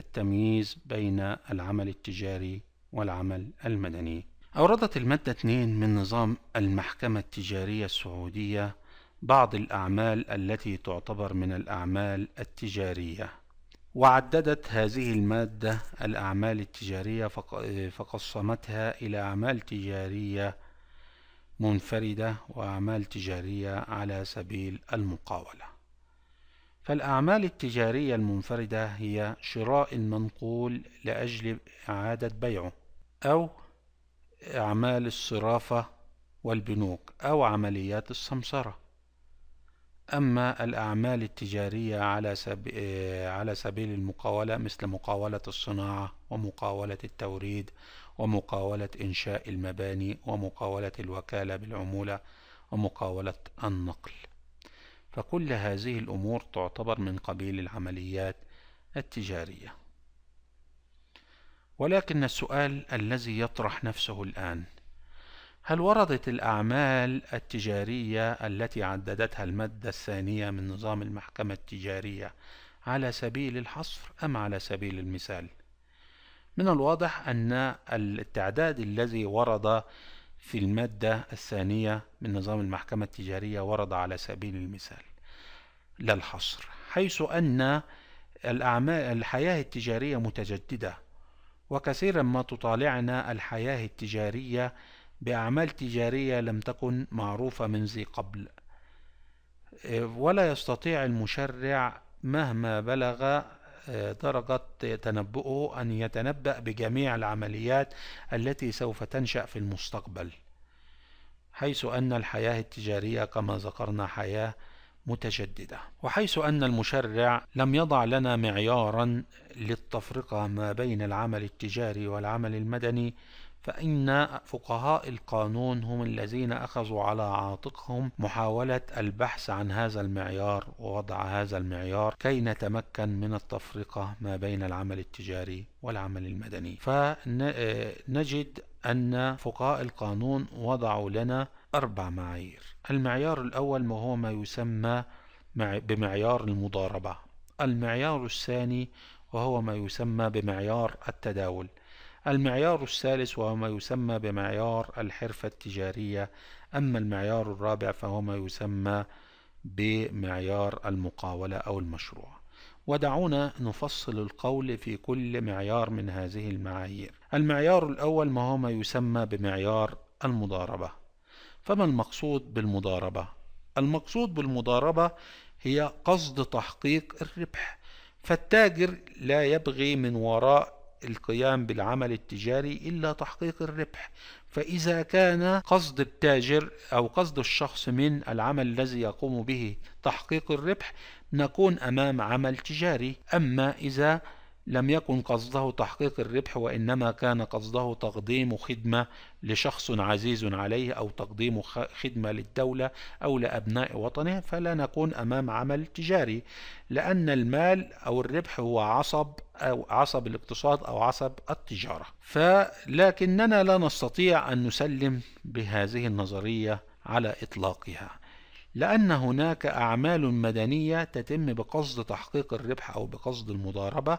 التمييز بين العمل التجاري والعمل المدني أوردت المادة 2 من نظام المحكمة التجارية السعودية بعض الأعمال التي تعتبر من الأعمال التجارية وعددت هذه المادة الأعمال التجارية فقسمتها إلى أعمال تجارية منفردة وأعمال تجارية على سبيل المقاولة فالأعمال التجارية المنفردة هي شراء منقول لأجل إعادة بيعه أو أعمال الصرافة والبنوك أو عمليات السمسرة أما الأعمال التجارية على سب... على سبيل المقاولة مثل مقاولة الصناعة ومقاولة التوريد ومقاولة إنشاء المباني ومقاولة الوكالة بالعمولة ومقاولة النقل فكل هذه الأمور تعتبر من قبيل العمليات التجارية ولكن السؤال الذي يطرح نفسه الآن هل وردت الأعمال التجارية التي عددتها المادة الثانية من نظام المحكمة التجارية على سبيل الحصر أم على سبيل المثال؟ من الواضح أن التعداد الذي ورد في المادة الثانية من نظام المحكمة التجارية ورد على سبيل المثال لا الحصر حيث أن الأعمال الحياة التجارية متجددة وكثيرا ما تطالعنا الحياة التجارية بأعمال تجارية لم تكن معروفة من ذي قبل إيه، ولا يستطيع المشرع مهما بلغ درجة تنبؤه أن يتنبأ بجميع العمليات التي سوف تنشأ في المستقبل حيث أن الحياة التجارية كما ذكرنا حياة متجددة وحيث أن المشرع لم يضع لنا معيارا للتفرقة ما بين العمل التجاري والعمل المدني فإن فقهاء القانون هم الذين أخذوا على عاتقهم محاولة البحث عن هذا المعيار ووضع هذا المعيار كي نتمكن من التفرقة ما بين العمل التجاري والعمل المدني فنجد أن فقهاء القانون وضعوا لنا أربع معايير المعيار الأول ما هو ما يسمى بمعيار المضاربة المعيار الثاني وهو ما يسمى بمعيار التداول المعيار الثالث وهو ما يسمى بمعيار الحرفة التجارية أما المعيار الرابع فهو ما يسمى بمعيار المقاولة أو المشروع ودعونا نفصل القول في كل معيار من هذه المعايير المعيار الأول ما هو ما يسمى بمعيار المضاربة فما المقصود بالمضاربة؟ المقصود بالمضاربة هي قصد تحقيق الربح فالتاجر لا يبغي من وراء القيام بالعمل التجاري إلا تحقيق الربح فإذا كان قصد التاجر أو قصد الشخص من العمل الذي يقوم به تحقيق الربح نكون أمام عمل تجاري أما إذا لم يكن قصده تحقيق الربح وإنما كان قصده تقديم خدمة لشخص عزيز عليه أو تقديم خدمة للدولة أو لأبناء وطنه فلا نكون أمام عمل تجاري لأن المال أو الربح هو عصب أو عصب الاقتصاد أو عصب التجارة فلكننا لا نستطيع أن نسلم بهذه النظرية على إطلاقها لأن هناك أعمال مدنية تتم بقصد تحقيق الربح أو بقصد المضاربة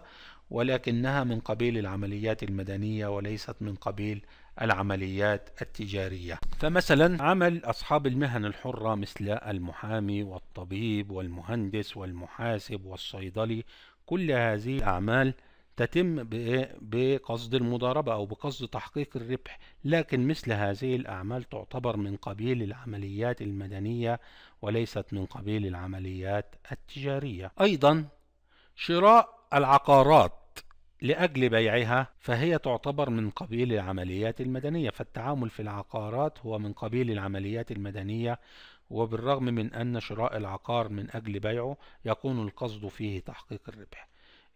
ولكنها من قبيل العمليات المدنية وليست من قبيل العمليات التجارية فمثلا عمل أصحاب المهن الحرة مثل المحامي والطبيب والمهندس والمحاسب والصيدلي كل هذه الأعمال تتم إيه؟ بقصد المضاربة أو بقصد تحقيق الربح لكن مثل هذه الأعمال تعتبر من قبيل العمليات المدنية وليست من قبيل العمليات التجارية أيضا شراء العقارات لأجل بيعها فهي تعتبر من قبيل العمليات المدنية فالتعامل في العقارات هو من قبيل العمليات المدنية وبالرغم من أن شراء العقار من أجل بيعه يكون القصد فيه تحقيق الربح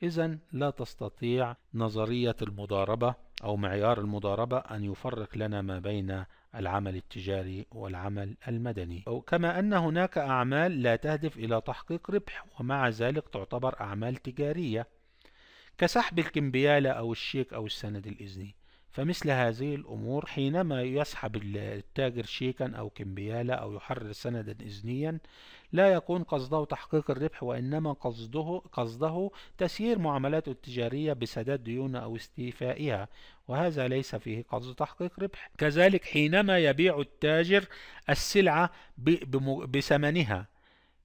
إذا لا تستطيع نظرية المضاربة أو معيار المضاربة أن يفرق لنا ما بين العمل التجاري والعمل المدني كما أن هناك أعمال لا تهدف إلى تحقيق ربح ومع ذلك تعتبر أعمال تجارية كسحب الكمبيالة أو الشيك أو السند الإذني فمثل هذه الأمور حينما يسحب التاجر شيكا أو كمبيالا أو يحرر سندا إذنيا لا يكون قصده تحقيق الربح وإنما قصده, قصده تسيير معاملاته التجارية بسداد ديون أو استيفائها وهذا ليس فيه قصد تحقيق ربح كذلك حينما يبيع التاجر السلعة بثمنها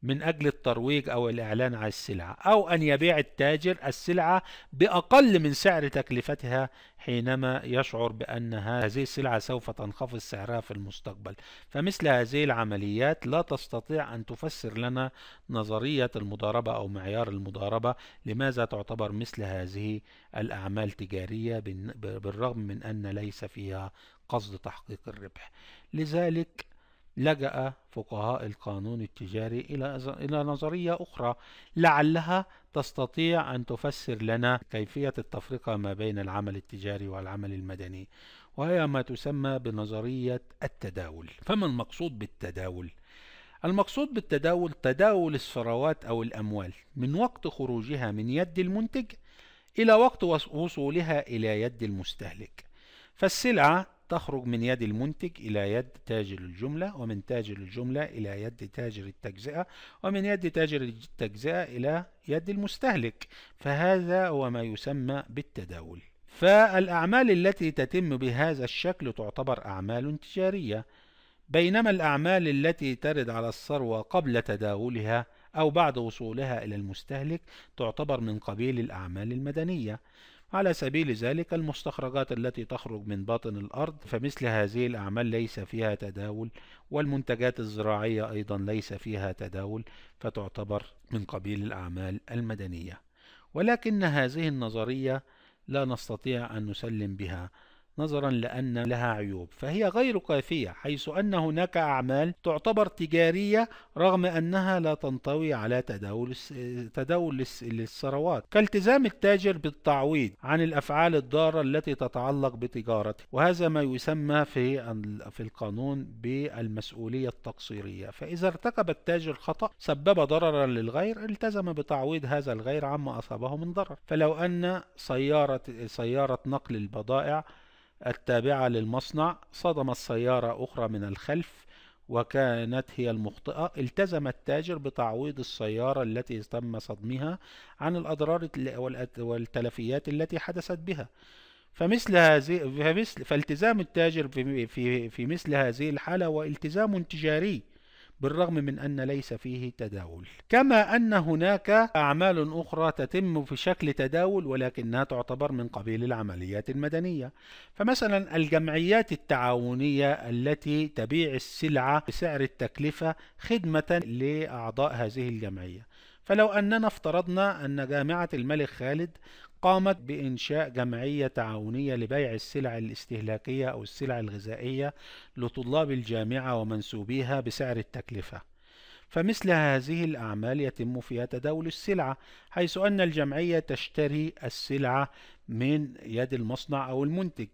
من أجل الترويج أو الإعلان عن السلعة أو أن يبيع التاجر السلعة بأقل من سعر تكلفتها حينما يشعر بأن هذه السلعة سوف تنخفض سعرها في المستقبل فمثل هذه العمليات لا تستطيع أن تفسر لنا نظرية المضاربة أو معيار المضاربة لماذا تعتبر مثل هذه الأعمال تجارية بالرغم من أن ليس فيها قصد تحقيق الربح لذلك لجأ فقهاء القانون التجاري إلى إلى نظرية أخرى لعلها تستطيع أن تفسر لنا كيفية التفرقة ما بين العمل التجاري والعمل المدني وهي ما تسمى بنظرية التداول فما المقصود بالتداول؟ المقصود بالتداول تداول الثروات أو الأموال من وقت خروجها من يد المنتج إلى وقت وصولها إلى يد المستهلك فالسلعة تخرج من يد المنتج إلى يد تاجر الجملة ومن تاجر الجملة إلى يد تاجر التجزئة ومن يد تاجر التجزئة إلى يد المستهلك فهذا هو ما يسمى بالتداول فالأعمال التي تتم بهذا الشكل تعتبر أعمال تجارية بينما الأعمال التي ترد على الثروة قبل تداولها أو بعد وصولها إلى المستهلك تعتبر من قبيل الأعمال المدنية على سبيل ذلك المستخرجات التي تخرج من باطن الأرض فمثل هذه الأعمال ليس فيها تداول والمنتجات الزراعية أيضا ليس فيها تداول فتعتبر من قبيل الأعمال المدنية ولكن هذه النظرية لا نستطيع أن نسلم بها نظرا لأن لها عيوب فهي غير كافية حيث أن هناك أعمال تعتبر تجارية رغم أنها لا تنطوي على تداول تداول للثروات كالتزام التاجر بالتعويض عن الأفعال الضارة التي تتعلق بتجارته وهذا ما يسمى في في القانون بالمسؤولية التقصيرية فإذا ارتكب التاجر خطأ سبب ضررا للغير التزم بتعويض هذا الغير عما أصابه من ضرر فلو أن سيارة سيارة نقل البضائع التابعة للمصنع صدمت سيارة أخرى من الخلف وكانت هي المخطئة التزم التاجر بتعويض السيارة التي تم صدمها عن الأضرار والتلفيات التي حدثت بها فمثل هذه فمثل فالتزام التاجر في, في, في مثل هذه الحالة هو التزام تجاري بالرغم من أن ليس فيه تداول كما أن هناك أعمال أخرى تتم في شكل تداول ولكنها تعتبر من قبيل العمليات المدنية فمثلا الجمعيات التعاونية التي تبيع السلعة بسعر التكلفة خدمة لأعضاء هذه الجمعية فلو أننا افترضنا أن جامعة الملك خالد قامت بإنشاء جمعية تعاونية لبيع السلع الاستهلاكية أو السلع الغذائية لطلاب الجامعة ومنسوبيها بسعر التكلفة. فمثل هذه الأعمال يتم فيها تداول السلعة حيث أن الجمعية تشتري السلعة من يد المصنع أو المنتج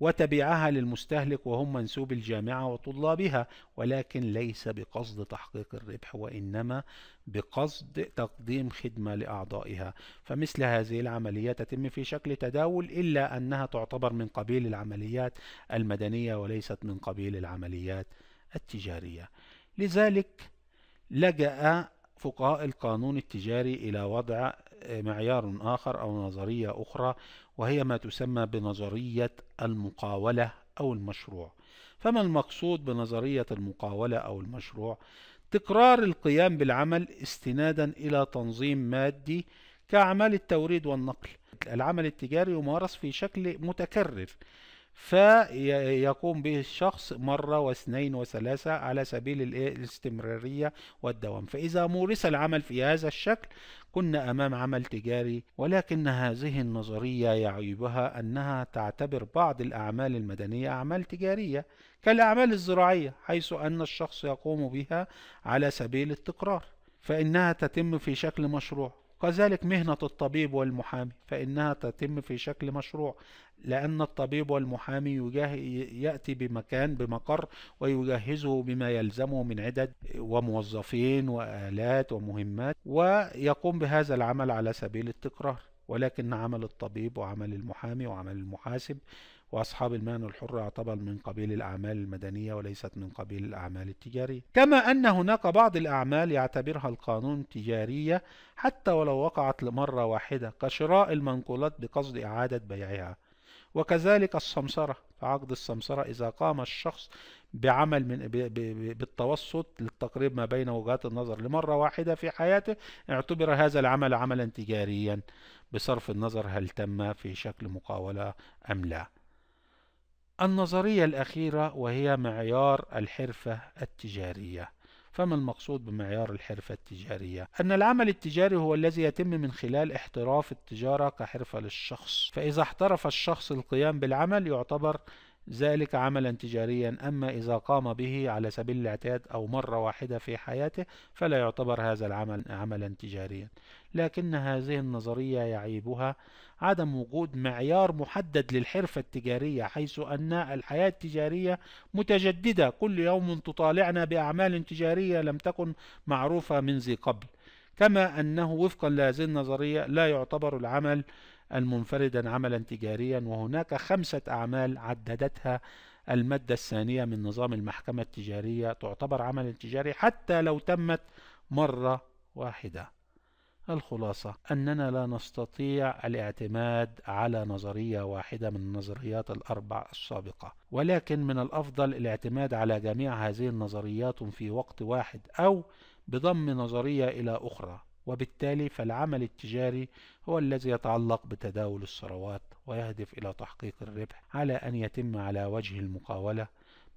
وتبعها للمستهلك وهم منسوب الجامعة وطلابها ولكن ليس بقصد تحقيق الربح وإنما بقصد تقديم خدمة لأعضائها فمثل هذه العملية تتم في شكل تداول إلا أنها تعتبر من قبيل العمليات المدنية وليست من قبيل العمليات التجارية لذلك لجأ فقهاء القانون التجاري إلى وضع معيار آخر أو نظرية أخرى وهي ما تسمى بنظرية المقاولة أو المشروع فما المقصود بنظرية المقاولة أو المشروع؟ تكرار القيام بالعمل استنادا إلى تنظيم مادي كأعمال التوريد والنقل العمل التجاري يمارس في شكل متكرر فيقوم به الشخص مرة واثنين وثلاثة على سبيل الاستمرارية والدوام فإذا مورس العمل في هذا الشكل كنا أمام عمل تجاري ولكن هذه النظرية يعيبها أنها تعتبر بعض الأعمال المدنية أعمال تجارية كالأعمال الزراعية حيث أن الشخص يقوم بها على سبيل التكرار فإنها تتم في شكل مشروع وكذلك مهنة الطبيب والمحامي فإنها تتم في شكل مشروع لأن الطبيب والمحامي يأتي بمكان بمقر ويجهزه بما يلزمه من عدد وموظفين وآلات ومهمات ويقوم بهذا العمل على سبيل التكرار ولكن عمل الطبيب وعمل المحامي وعمل المحاسب وأصحاب المهن الحرة يعتبر من قبيل الأعمال المدنية وليست من قبيل الأعمال التجارية كما أن هناك بعض الأعمال يعتبرها القانون تجارية حتى ولو وقعت لمرة واحدة كشراء المنقولات بقصد إعادة بيعها وكذلك السمسرة فعقد السمسرة إذا قام الشخص بعمل من بالتوسط للتقريب ما بين وجهات النظر لمرة واحدة في حياته اعتبر هذا العمل عملا تجاريا بصرف النظر هل تم في شكل مقاولة أم لا النظرية الأخيرة وهي معيار الحرفة التجارية فما المقصود بمعيار الحرفة التجارية؟ أن العمل التجاري هو الذي يتم من خلال احتراف التجارة كحرفة للشخص، فإذا احترف الشخص القيام بالعمل يعتبر ذلك عملا تجاريا أما إذا قام به على سبيل الاعتياد أو مرة واحدة في حياته فلا يعتبر هذا العمل عملا تجاريا لكن هذه النظرية يعيبها عدم وجود معيار محدد للحرفة التجارية حيث أن الحياة التجارية متجددة كل يوم تطالعنا بأعمال تجارية لم تكن معروفة من ذي قبل كما أنه وفقا لهذه النظرية لا يعتبر العمل المنفردا عملا تجاريا وهناك خمسة أعمال عددتها المادة الثانية من نظام المحكمة التجارية تعتبر عملا تجاري حتى لو تمت مرة واحدة الخلاصة أننا لا نستطيع الاعتماد على نظرية واحدة من النظريات الأربع السابقة ولكن من الأفضل الاعتماد على جميع هذه النظريات في وقت واحد أو بضم نظرية إلى أخرى وبالتالي فالعمل التجاري هو الذي يتعلق بتداول الثروات ويهدف إلى تحقيق الربح على أن يتم على وجه المقاولة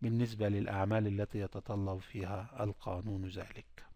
بالنسبة للأعمال التي يتطلب فيها القانون ذلك